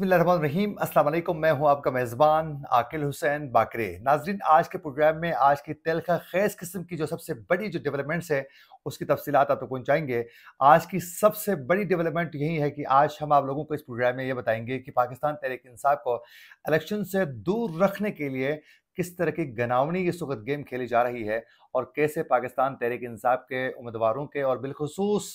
बसमीम असल मैं हूं आपका मेज़बान आकिल हुसैन बाकरे नाजरीन आज के प्रोग्राम में आज की तलखा खैज़ किस्म की जो सबसे बड़ी जो डेवलपमेंट्स है उसकी तफसीत आप तो पहुँचाएंगे आज की सबसे बड़ी डेवलपमेंट यही है कि आज हम आप लोगों को इस प्रोग्राम में ये बताएंगे कि पाकिस्तान तहरीक इंसाफ को इलेक्शन से दूर रखने के लिए किस तरह की गनावनी इस वक्त गेम खेली जा रही है और कैसे पाकिस्तान तहरीक इंसाफ के उम्मीदवारों के और बिलखसूस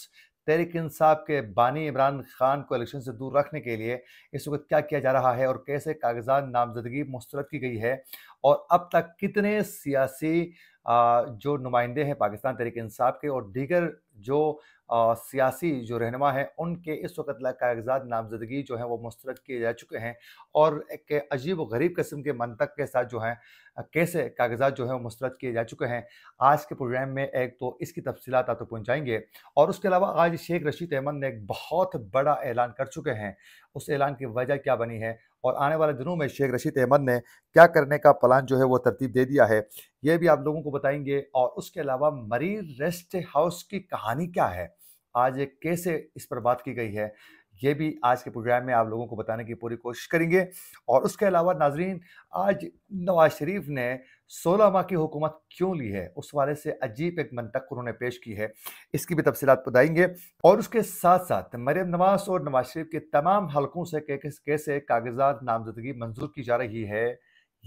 तहरीक इंसाफ के बानी इमरान खान को इलेक्शन से दूर रखने के लिए इस वक्त क्या किया जा रहा है और कैसे कागजात नामजदगी मुस्तरद की गई है और अब तक कितने सियासी जो नुमाइंदे हैं पाकिस्तान तहरीक इंसाफ के और दीगर जो सियासी जो रहनमा हैं उनके इस वक्त कागजात नामजदगी जो है वो मुस्तरद किए जा चुके हैं और एक अजीब व गरीब कस्म के मनतक के साथ जो हैं कैसे कागजात जो हैं वो मुस्तरद किए जा चुके हैं आज के प्रोग्राम में एक तो इसकी तफसीत आप तक पहुँचाएंगे और उसके अलावा आज शेख रशीद अहमद ने एक बहुत बड़ा ऐलान कर चुके हैं उस ऐलान की वजह क्या बनी है और आने वाले दिनों में शेख रशीद अहमद ने क्या करने का प्लान जो है वो तरतीब दे दिया है ये भी आप लोगों को बताएंगे और उसके अलावा मरीज रेस्ट हाउस की कहानी क्या है आज कैसे इस पर बात की गई है ये भी आज के प्रोग्राम में आप लोगों को बताने की पूरी कोशिश करेंगे और उसके अलावा नाजरीन आज नवाज शरीफ ने सोलह माह की हुकूमत क्यों ली है उस वाले से अजीब एक मंतक उन्होंने पेश की है इसकी भी तफसीत बताएंगे और उसके साथ साथ मरियम नवाज और नवाज शरीफ के तमाम हलकों से कैसे कागजात नामजदगी मंजूर की जा रही है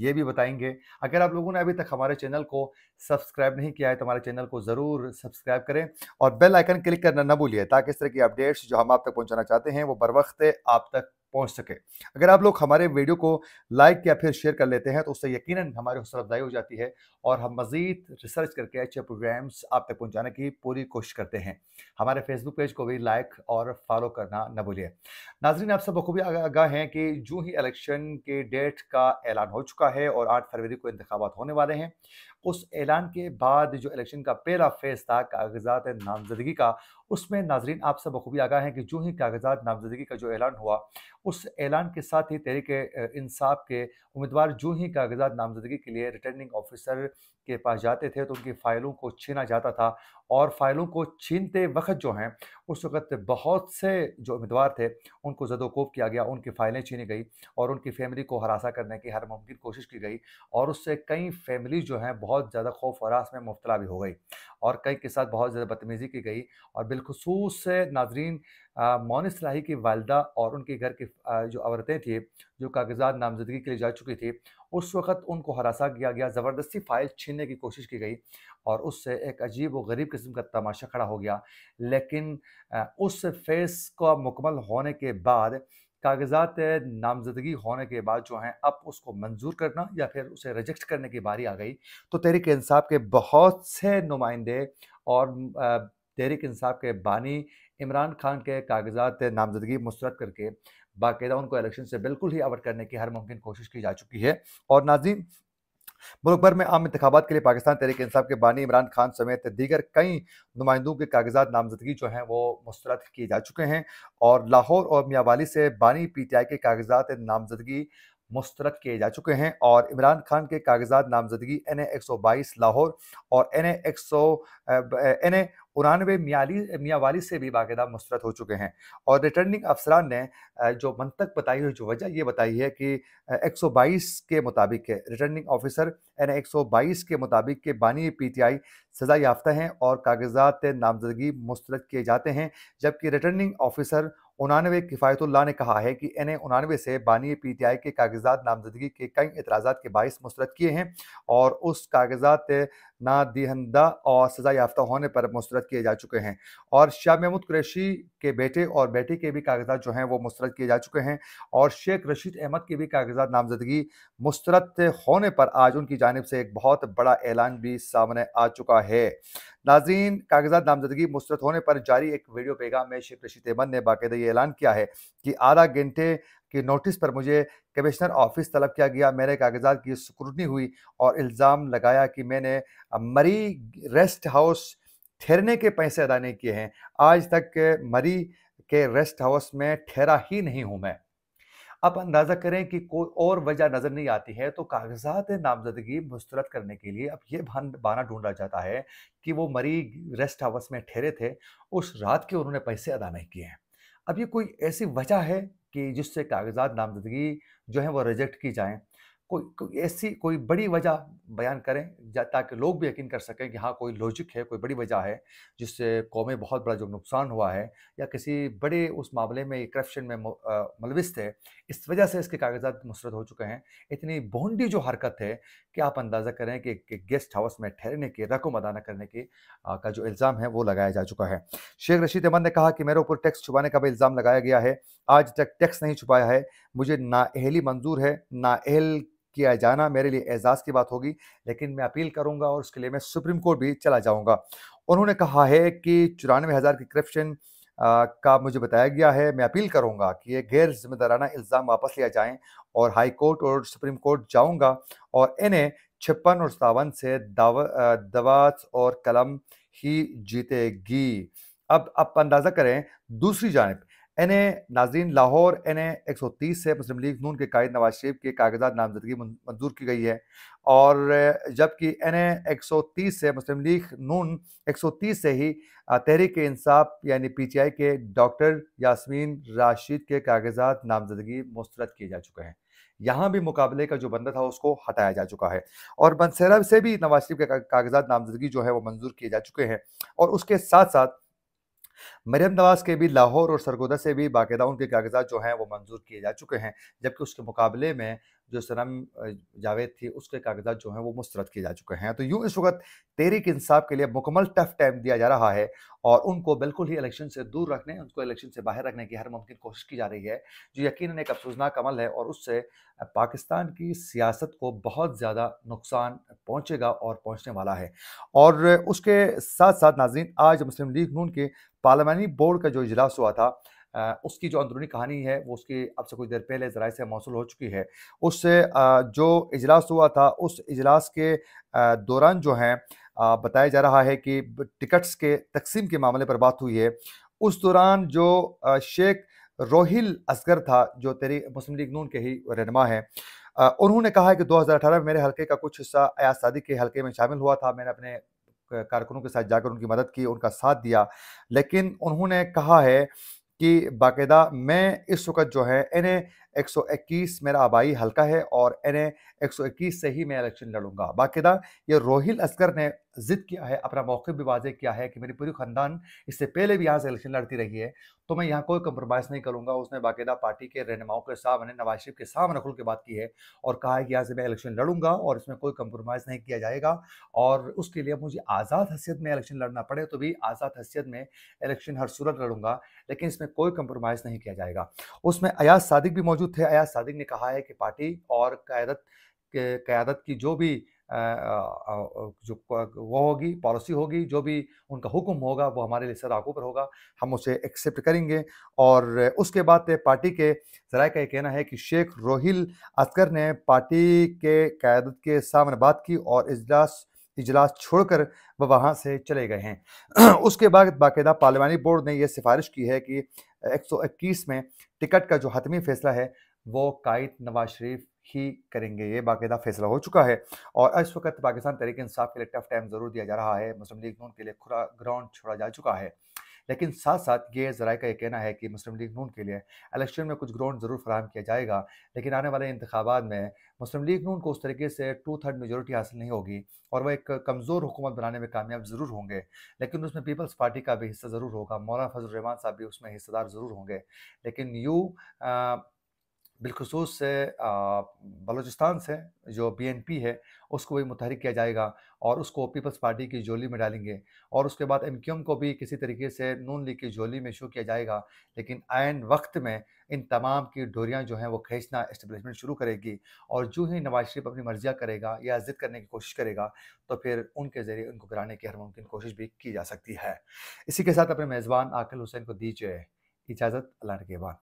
ये भी बताएंगे अगर आप लोगों ने अभी तक हमारे चैनल को सब्सक्राइब नहीं किया है तो हमारे चैनल को ज़रूर सब्सक्राइब करें और बेल आइकन क्लिक करना न भूलिए ताकि इस तरह की अपडेट्स जो हम आप तक पहुंचाना चाहते हैं वो बर वक्त आप तक पहुंच सके अगर आप लोग हमारे वीडियो को लाइक या फिर शेयर कर लेते हैं तो उससे यकीन हमारी हौसला अफजाई हो जाती है और हम मज़ीद रिसर्च करके अच्छे प्रोग्राम्स आप तक पहुँचाने की पूरी कोशिश करते हैं हमारे फेसबुक पेज को भी लाइक और फॉलो करना न भूलिए नाजरीन आप सब बखूबी आगाह हैं कि जूँ ही इलेक्शन के डेट का ऐलान हो चुका है और आठ फरवरी को इंतबात होने वाले हैं उस ऐलान के बाद जो इलेक्शन का पहला फेज था कागजात नामजदगी का उसमें नाजरीन आप सब बखूबी आगाह हैं कि जो ही कागजात नामजदगी का जो ऐलान हुआ उस ऐलान के साथ ही तहरीक इंसाफ के उम्मीदवार जो ही कागजात नामजदगी के लिए रिटर्निंग ऑफिसर के पास जाते थे तो उनकी फ़ाइलों को छीना जाता था और फाइलों को छीनते वक्त जो हैं उस वक्त बहुत से जो उम्मीदवार थे उनको जदोकोप किया गया उनकी फ़ाइलें छीनी गई और उनकी फैमिली को हरासा करने की हर मुमकिन कोशिश की गई और उससे कई फैमिली जो हैं बहुत ज़्यादा खौफ हरास में मुबतला भी हो गई और कई के साथ बहुत ज़्यादा बदतमीज़ी की गई और बिलखसूस नाजरीन मोनिस लाही की वालदा और उनके घर के जो औरतें थी जो कागजात नामजदगी के लिए जा चुकी थी उस वक़्त उनको हरासा किया गया ज़बरदस्ती फाइल छीनने की कोशिश की गई और उससे एक अजीब व गरीब किस्म का तमाशा खड़ा हो गया लेकिन उस फेस का मुकमल होने के बाद कागजात नामजदगी होने के बाद जो हैं अब उसको मंजूर करना या फिर उसे रिजेक्ट करने की बारी आ गई तो तहरीक इंसाफ के बहुत से नुमाइंदे और तहरीक इंसाफ के बानी इमरान खान के कागजात नामजदगी मुस्रद करके बाकायदा उनको इलेक्शन से बिल्कुल ही आउट करने की हर मुमकिन कोशिश की जा चुकी है और नाजीन मुल्क भर में आम इंतबात के लिए पाकिस्तान तहरीक इंसाफ के बानी इमरान खान समेत दीगर कई नुमाइंदों के कागजात नामजदगी जो हैं वो मुस्रद किए जा चुके हैं और लाहौर और मियावाली से बानी पी टी आई के कागजात नामजदगी मुस्तरद किए जा चुके हैं और इमरान खान के कागजात नामजदगी एन ए एक सौ बाईस लाहौर और एन ए एक सौ एन ए उनानवे मियाली मियावाली से भी बाकायदा मुस्तरद हो चुके हैं और रिटर्निंग अफसरान ने जो मंतक बताई हुई जो वजह ये बताई है कि 122 के मुताबिक है रिटर्निंग ऑफिसर एन 122 के मुताबिक के बानी पीटीआई सज़ा याफ्ता हैं और कागजात नामजदगी मुस्तरद किए जाते हैं जबकि रिटर्निंग ऑफिसर उनानवे किफ़ायतुल्ला ने कहा है कि एन ए उनानवे से बानी पी टी आई के कागजात नामजदगी के कई इतराज़ा के बायस मुस्रद किए हैं और उस कागजात ना दिहंदा और सज़ा याफ्ता होने पर मुस्तरद किए जा चुके हैं और शाह महमूद कुरैशी के बेटे और बेटी के भी कागजात जो हैं वो मुस्तरद किए जा चुके हैं और शेख रशीद अहमद के भी कागजात नामजदगी मुस्रद होने पर आज उनकी जानब से एक बहुत बड़ा ऐलान भी सामने आ चुका है नाजीन कागजात नामजदगी मुस्तरद होने पर जारी एक वीडियो पैगाम में शेख रशीद अहमद ने बाकायदा ये ऐलान किया है कि आधा घंटे कि नोटिस पर मुझे कमिश्नर ऑफिस तलब किया गया मेरे कागजात की स्क्रूटनी हुई और इल्ज़ाम लगाया कि मैंने मरी रेस्ट हाउस ठहरने के पैसे अदा नहीं किए हैं आज तक मरी के रेस्ट हाउस में ठहरा ही नहीं हूँ मैं अब अंदाज़ा करें कि कोई और वजह नज़र नहीं आती है तो कागजात नामजदगी मुस्तरद करने के लिए अब ये बहाना ढूंढा जाता है कि वो मरी रेस्ट हाउस में ठहरे थे उस रात के उन्होंने पैसे अदा नहीं किए हैं अब ये कोई ऐसी वजह है कि जिससे कागजात नामजदगी जो है वो रिजेक्ट की जाएँ कोई कोई ऐसी कोई बड़ी वजह बयान करें ताकि लोग भी यकीन कर सकें कि हाँ कोई लॉजिक है कोई बड़ी वजह है जिससे कौमें बहुत बड़ा जो नुकसान हुआ है या किसी बड़े उस मामले में करप्शन में मुलविस थे इस वजह से इसके कागजात मुस्रद हो चुके हैं इतनी बोंडी जो हरकत है कि आप अंदाज़ा करें कि, कि गेस्ट हाउस में ठहरने की रकम अदा न करने की का जो इल्ज़ाम है वो लगाया जा चुका है शेख रशीद अहमद ने कहा कि मेरे ऊपर टैक्स छुपाने का भी इल्ज़ाम लगाया गया है आज तक टैक्स नहीं छुपाया है मुझे नाअहली मंजूर है नाअहल किया जाना मेरे लिए एजाज़ की बात होगी लेकिन मैं अपील करूंगा और उसके लिए मैं सुप्रीम कोर्ट भी चला जाऊंगा उन्होंने कहा है कि चौरानवे हज़ार की करप्शन का मुझे बताया गया है मैं अपील करूंगा कि ये गैर जिम्मेदाराना इल्ज़ाम वापस लिया जाए और हाई कोर्ट और सुप्रीम कोर्ट जाऊंगा और इन्हें छप्पन और सतावन से दवात और कलम ही जीतेगी अब आप अंदाज़ा करें दूसरी जानब एन ए नाजीन लाहौर एन ए एक सौ तीस से मुस्लिम लीग नून के कायद नवाज शरीफ के कागजात नामजदगी मंजूर की गई है और जबकि एन ए एक सौ तीस से मुस्लिम लीग नून एक सौ तीस से ही तहरीक इंसाफ यानी पी टी आई के डॉक्टर यासमीन राशिद के कागजात नामजदगी मुस्रद किए जा चुके हैं यहाँ भी मुकाबले का जो बंदा था उसको हटाया जा चुका है और बंसेरा से भी नवाज शरीफ के कागजात नामजदगी जो है वो मंजूर किए जा चुके हैं और उसके साथ साथ मरियम नवाज के भी लाहौर और सरगोदा से भी बाकायदा उनके कागजात जो हैं वो मंजूर किए जा चुके हैं जबकि उसके मुकाबले में जो सनम जावेद थी उसके कागजात जो हैं वो मुस्तरद किए जा चुके हैं तो यूँ इस वक्त तहरीक इंसाफ के लिए मुकमल टफ टाइम दिया जा रहा है और उनको बिल्कुल ही इलेक्शन से दूर रखने उनको इलेक्शन से बाहर रखने की हर मुमकिन कोशिश की जा रही है जो यकीन एक अफसोसनाक अमल है और उससे पाकिस्तान की सियासत को बहुत ज़्यादा नुकसान पहुँचेगा और पहुँचने वाला है और उसके साथ साथ नाजीन आज मुस्लिम लीग नून के पार्लियामानी बोर्ड का जो इजलास हुआ था उसकी जो अंदरूनी कहानी है वो उसकी अब से कुछ देर पहले ज़रा से मौसू हो चुकी है उससे जो इजलास हुआ था उस इजलास के दौरान जो है बताया जा रहा है कि टिकट्स के तकसीम के मामले पर बात हुई है उस दौरान जो शेख रोहिल असगर था जो तेरी मुस्लिम लीग नून के ही रहनमा है उन्होंने कहा है कि 2018 में मेरे हलके का कुछ हिस्सा अयाज सादी के हलके में शामिल हुआ था मैंने अपने कारकुनों के साथ जाकर उनकी मदद की उनका साथ दिया लेकिन उन्होंने कहा है कि बाकायदा मैं इस वक्त जो है इन्हें 121 मेरा आबाई हल्का है और एन 121 से ही मैं इलेक्शन लड़ूंगा बाकायदा ये रोहिल असगर ने ज़िद किया है अपना मौके भी वाज़े किया है कि मेरी पूरी ख़ानदान इससे पहले भी यहाँ से इलेक्शन लड़ती रही है तो मैं यहाँ कोई कंप्रोमाइज़ नहीं करूँगा उसने बाकायदा पार्टी के रहनुमाओं के सामने नवाज शरीफ के सामने खुल के बात की है और कहा है कि यहाँ से मैं इलेक्शन लड़ूंगा और इसमें कोई कंप्रोमाइज़ नहीं किया जाएगा और उसके लिए मुझे आज़ाद हैसियत में इलेक्शन लड़ना पड़े तो भी आज़ाद हैसियत में इलेक्शन हर सूरत लड़ूंगा लेकिन इसमें कोई कंप्रोमाइज़ नहीं किया जाएगा उसमें अयाज सादिक भी मौजूद मौजूद थे अयाज सादिक ने कहा है कि पार्टी और क्यादत क्यादत की जो भी जो वो होगी पॉलिसी होगी जो भी उनका हुक्म होगा वो हमारे लिए सर पर होगा हम उसे एक्सेप्ट करेंगे और उसके बाद पार्टी के जराए का ये कहना है कि शेख रोहिल असगर ने पार्टी के क्यादत के सामने बात की और इजलास इजलास छोड़कर वह वहाँ से चले गए हैं उसके बाद बाकायदा पार्लियामानी बोर्ड ने यह सिफारिश की है कि एक में टिकट का जो हतमी फैसला है वो कायद नवाज शरीफ ही करेंगे ये बाकायदा फैसला हो चुका है और इस वक्त पाकिस्तान तरीके इंसाफ के लिए टफ टाइम ज़रूर दिया जा रहा है मुस्लिम लीग नून के लिए खुरा ग्राउंड छोड़ा जा चुका है लेकिन साथ साथ ये जराये का यह कहना है कि मुस्लिम लीग नून के लिए इलेक्शन में कुछ ग्राउंड ज़रूर फराम किया जाएगा लेकिन आने वाले इंतबात में मुस्लिम लीग नून को उस तरीके से टू थर्ड मेजोरिटी हासिल नहीं होगी और वह एक कमज़ोर हुकूमत बनाने में कामयाब ज़रूर होंगे लेकिन उसमें पीपल्स पार्टी का भी हिस्सा ज़रूर होगा मौलाना फजल रहमान साहब भी उसमें हिस्सेदार ज़रूर होंगे लेकिन यू बिलखसूस से बलूचिस्तान से जो बीएनपी है उसको भी मुतहरक किया जाएगा और उसको पीपल्स पार्टी की जोली में डालेंगे और उसके बाद एमक्यूएम को भी किसी तरीके से नून लीग की जोली में शो किया जाएगा लेकिन आयन वक्त में इन तमाम की डोरियाँ जो हैं वो खींचना इस्टबलिशमेंट शुरू करेगी और जो ही नवाज शरीफ अपनी मर्जियाँ करेगा या जिद करने की कोशिश करेगा तो फिर उनके ज़रिए उनको गिराने की हर मुमकिन कोशिश भी की जा सकती है इसी के साथ अपने मेज़बान आकिल हुसैन को दीजिए इजाज़त अल्लाह के बाद